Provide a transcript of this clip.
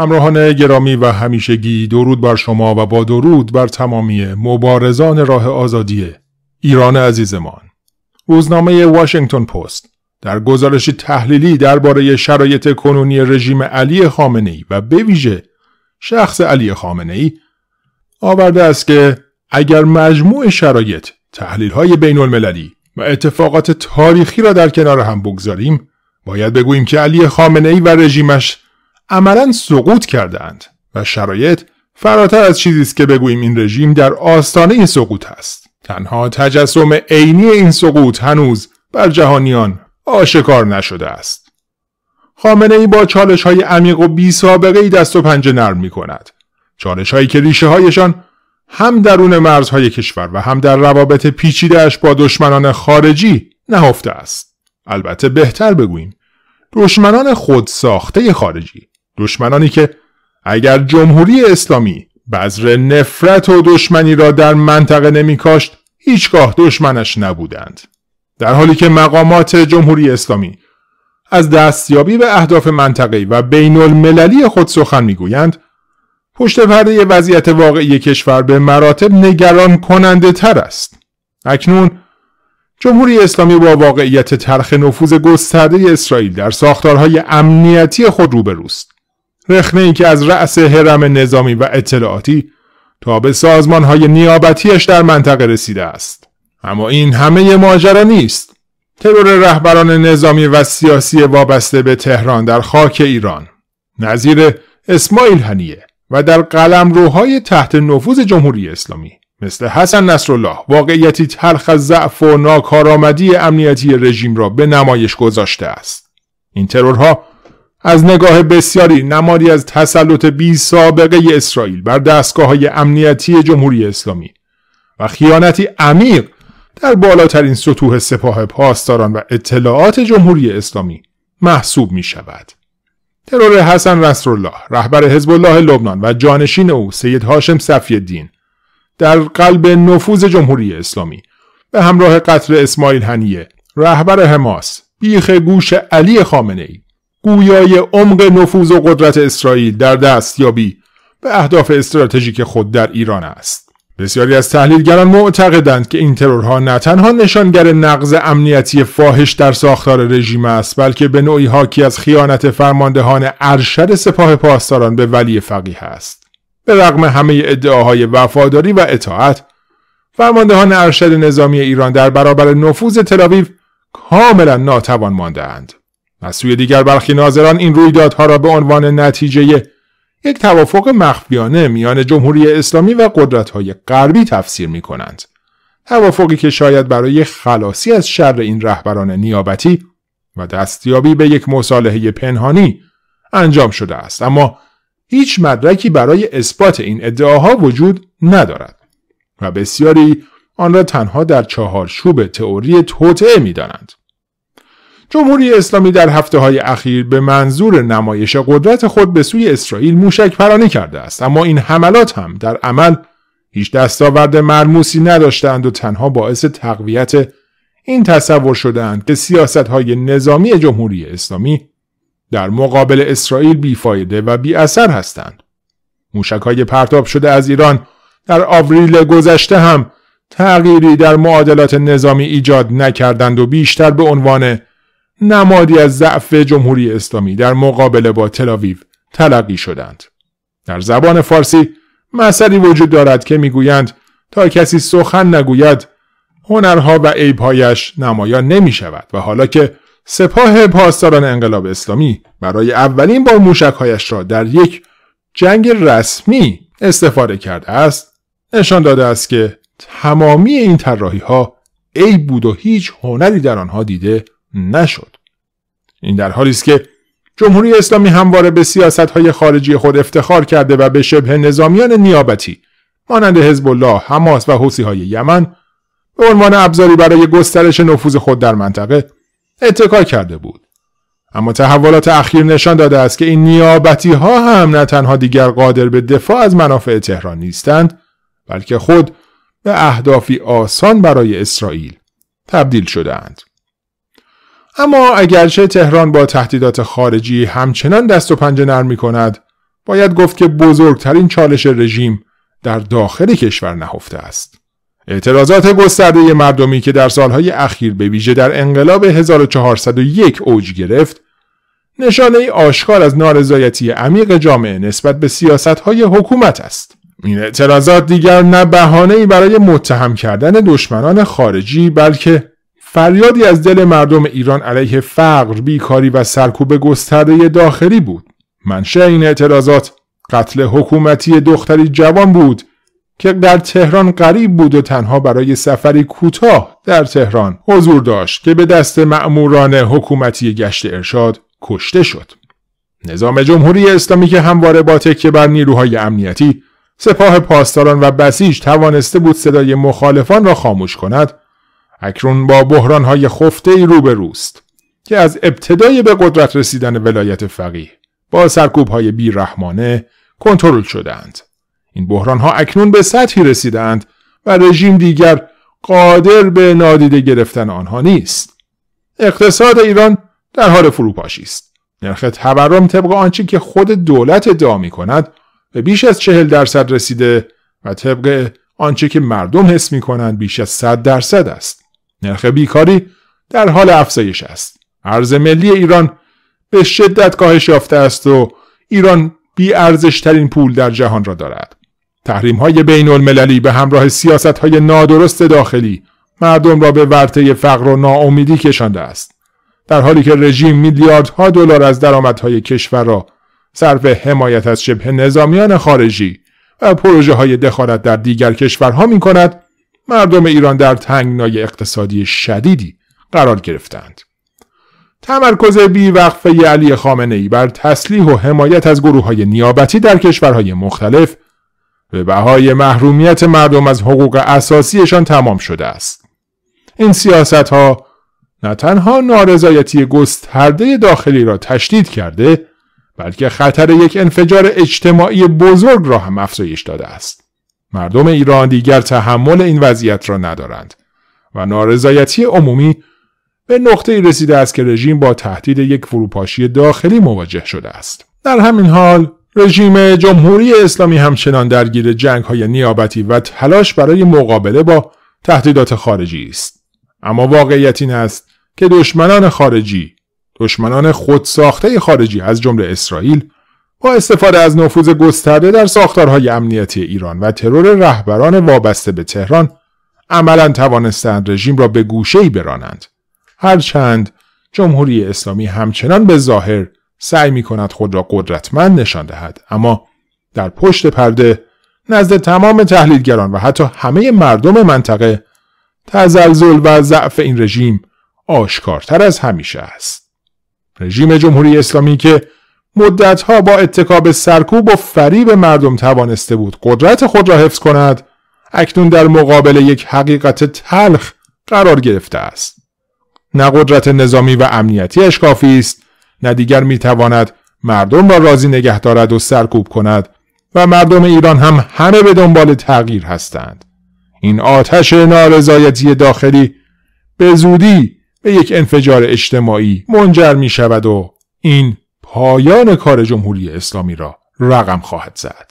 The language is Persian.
همراهان گرامی و همیشگی درود بر شما و با درود بر تمامی مبارزان راه آزادی ایران عزیزمان روزنامه واشنگتن پست در گزارش تحلیلی درباره شرایط کنونی رژیم علی خامنه و به ویژه شخص علی خامنه ای آورده است که اگر مجموع شرایط تحلیل های بین المللی و اتفاقات تاریخی را در کنار هم بگذاریم باید بگوییم که علی خامنه ای و رژیمش عملا سقوط کردهاند و شرایط فراتر از چیزی است که بگوییم این رژیم در آستانه سقوط است تنها تجسم عینی این سقوط هنوز بر جهانیان آشکار نشده است خامنه ای با چالش های عمیق و بی سابقه ای دست و پنجه نرم می کند چالش هایی که ریشه هایشان هم درون مرزهای کشور و هم در روابط پیچیدهش با دشمنان خارجی نهفته است البته بهتر بگوییم دشمنان خود ساخته خارجی دشمنانی که اگر جمهوری اسلامی بذر نفرت و دشمنی را در منطقه نمی کاشت هیچگاه دشمنش نبودند در حالی که مقامات جمهوری اسلامی از دستیابی به اهداف منطقه‌ای و بین المللی خود سخن میگویند پشت پرده وضعیت واقعی کشور به مراتب نگران کننده تر است اکنون جمهوری اسلامی با واقعیت ترخ نفوذ گسترده اسرائیل در ساختارهای امنیتی خود روبروست رخنه ای که از رأس حرم نظامی و اطلاعاتی تا به سازمان های نیابتیش در منطقه رسیده است. اما این همه ماجرا نیست. ترور رهبران نظامی و سیاسی وابسته به تهران در خاک ایران نظیر اسماعیل هنیه و در قلم روهای تحت نفوذ جمهوری اسلامی مثل حسن نصرالله واقعیتی تلخ ضعف و ناکارآمدی امنیتی رژیم را به نمایش گذاشته است این ترورها از نگاه بسیاری نمادی از تسلط بی سابقه اسرائیل بر دستگاه های امنیتی جمهوری اسلامی و خیانتی عمیق در بالاترین سطوح سپاه پاسداران و اطلاعات جمهوری اسلامی محسوب می شود. ترور حسن الله، رهبر حزب الله لبنان و جانشین او سید هاشم صفی الدین در قلب نفوذ جمهوری اسلامی به همراه قتل اسماعیل هنیه رهبر حماس بیخ گوش علی خامنه ای گویای عمق نفوذ و قدرت اسرائیل در دستیابی به اهداف استراتژیک خود در ایران است بسیاری از تحلیلگران معتقدند که این ترورها نه تنها نشانگر نقض امنیتی فاحش در ساختار رژیم است بلکه به نوعی حاکی از خیانت فرماندهان ارشد سپاه پاسداران به ولی فقیه است به رغم همه ادعاهای وفاداری و اطاعت فرماندهان ارشد نظامی ایران در برابر نفوذ تلاویو کاملا ناتوان ماندهاند و سوی دیگر برخی ناظران این رویدادها را به عنوان نتیجه یک توافق مخفیانه میان جمهوری اسلامی و قدرت‌های غربی تفسیر می کنند. توافقی که شاید برای خلاصی از شر این رهبران نیابتی و دستیابی به یک مصالحه پنهانی انجام شده است اما هیچ مدرکی برای اثبات این ادعاها وجود ندارد و بسیاری آن را تنها در چهار شوب تئوری توطعه دانند. جمهوری اسلامی در هفته های اخیر به منظور نمایش قدرت خود به سوی اسرائیل موشک پرانی کرده است اما این حملات هم در عمل هیچ دستاورد مرموسی نداشتند و تنها باعث تقویت این تصور شدند که سیاست های نظامی جمهوری اسلامی در مقابل اسرائیل بیفایده و بی اثر هستند. موشک های پرتاب شده از ایران در آوریل گذشته هم تغییری در معادلات نظامی ایجاد نکردند و بیشتر به عنوان نمادی از ضعف جمهوری اسلامی در مقابله با تلاویو تلقی شدند. در زبان فارسی مثلی وجود دارد که میگویند تا کسی سخن نگوید هنرها و عیبهایش نمایان نمی شود و حالا که سپاه پاسداران انقلاب اسلامی برای اولین بار موشکهایش را در یک جنگ رسمی استفاده کرده است نشان داده است که تمامی این طراحی ها عیب بود و هیچ هنری در آنها دیده نشد این در حالی است که جمهوری اسلامی همواره به سیاست های خارجی خود افتخار کرده و به شبه نظامیان نیابتی مانند حزب الله، حماس و حوثی های یمن به عنوان ابزاری برای گسترش نفوذ خود در منطقه اتکا کرده بود اما تحولات اخیر نشان داده است که این نیابتی ها هم نه تنها دیگر قادر به دفاع از منافع تهران نیستند بلکه خود به اهدافی آسان برای اسرائیل تبدیل شدهاند. اما اگرچه تهران با تهدیدات خارجی همچنان دست و پنجه نرم می کند باید گفت که بزرگترین چالش رژیم در داخل کشور نهفته است اعتراضات گسترده مردمی که در سالهای اخیر به ویژه در انقلاب 1401 اوج گرفت نشانه ای آشکار از نارضایتی عمیق جامعه نسبت به سیاست های حکومت است این اعتراضات دیگر نه بهانه ای برای متهم کردن دشمنان خارجی بلکه فریادی از دل مردم ایران علیه فقر، بیکاری و سرکوب گسترده داخلی بود. منشه این اعتراضات قتل حکومتی دختری جوان بود که در تهران قریب بود و تنها برای سفری کوتاه در تهران حضور داشت که به دست مأموران حکومتی گشت ارشاد کشته شد. نظام جمهوری اسلامی که همواره با تکیه بر نیروهای امنیتی سپاه پاسداران و بسیج توانسته بود صدای مخالفان را خاموش کند اکنون با های خفته ای روبروست که از ابتدای به قدرت رسیدن ولایت فقیه با های بیرحمانه کنترل شدند. این ها اکنون به سطحی رسیدند و رژیم دیگر قادر به نادیده گرفتن آنها نیست. اقتصاد ایران در حال فروپاشی است. نرخ تورم طبق آنچه که خود دولت ادعا می کند به بیش از چهل درصد رسیده و طبق آنچه که مردم حس می کنند بیش از 100 درصد است. نرخ بیکاری در حال افزایش است. ارز ملی ایران به شدت کاهش یافته است و ایران بی ارزش ترین پول در جهان را دارد. تحریم های بین المللی به همراه سیاست های نادرست داخلی مردم را به ورطه فقر و ناامیدی کشانده است. در حالی که رژیم میلیاردها دلار از درآمدهای کشور را صرف حمایت از شبه نظامیان خارجی و پروژه های دخالت در دیگر کشورها می کند مردم ایران در تنگنای اقتصادی شدیدی قرار گرفتند. تمرکز بیوقفه علی خامنه ای بر تسلیح و حمایت از گروه های نیابتی در کشورهای مختلف به بهای محرومیت مردم از حقوق اساسیشان تمام شده است. این سیاست ها نه تنها نارضایتی گسترده داخلی را تشدید کرده بلکه خطر یک انفجار اجتماعی بزرگ را هم افزایش داده است. مردم ایران دیگر تحمل این وضعیت را ندارند و نارضایتی عمومی به نقطه رسیده است که رژیم با تهدید یک فروپاشی داخلی مواجه شده است. در همین حال رژیم جمهوری اسلامی همچنان درگیر جنگ های نیابتی و تلاش برای مقابله با تهدیدات خارجی است. اما واقعیت این است که دشمنان خارجی، دشمنان خودساخته خارجی از جمله اسرائیل با استفاده از نفوذ گسترده در ساختارهای امنیتی ایران و ترور رهبران وابسته به تهران عملا توانستند رژیم را به گوشه‌ای برانند هرچند جمهوری اسلامی همچنان به ظاهر سعی می کند خود را قدرتمند نشان دهد اما در پشت پرده نزد تمام تحلیلگران و حتی همه مردم منطقه تزلزل و ضعف این رژیم آشکارتر از همیشه است رژیم جمهوری اسلامی که مدتها با اتکاب سرکوب و فریب مردم توانسته بود قدرت خود را حفظ کند اکنون در مقابل یک حقیقت تلخ قرار گرفته است نه قدرت نظامی و امنیتیش کافی است نه دیگر میتواند مردم را راضی نگه دارد و سرکوب کند و مردم ایران هم همه به دنبال تغییر هستند این آتش نارضایتی داخلی به زودی به یک انفجار اجتماعی منجر می شود و این پایان کار جمهوری اسلامی را رقم خواهد زد.